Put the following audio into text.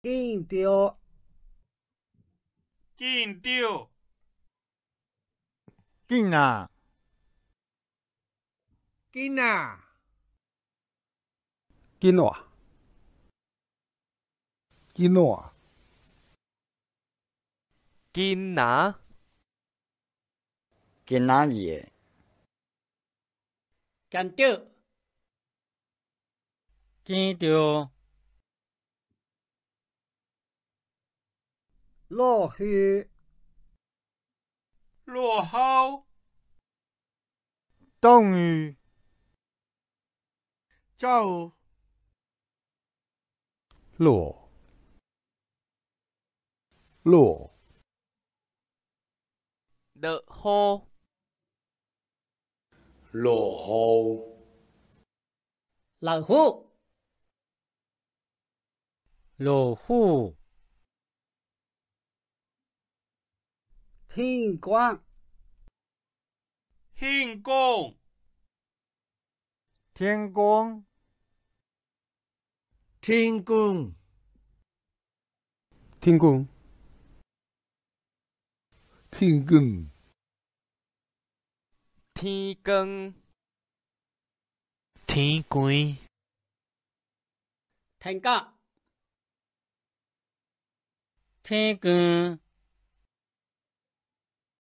见到，见到，见啊，见啊，见我，见我，见哪，见哪页，看到，看到。落去，落后，冻雨，骤，落，落，đợi khô, lò hô, lò hô, lò hô. thiên quang thiên công, thiên công, thiên công, thiên công, thiên công, thiên cung thiên cung thiên công thiên cung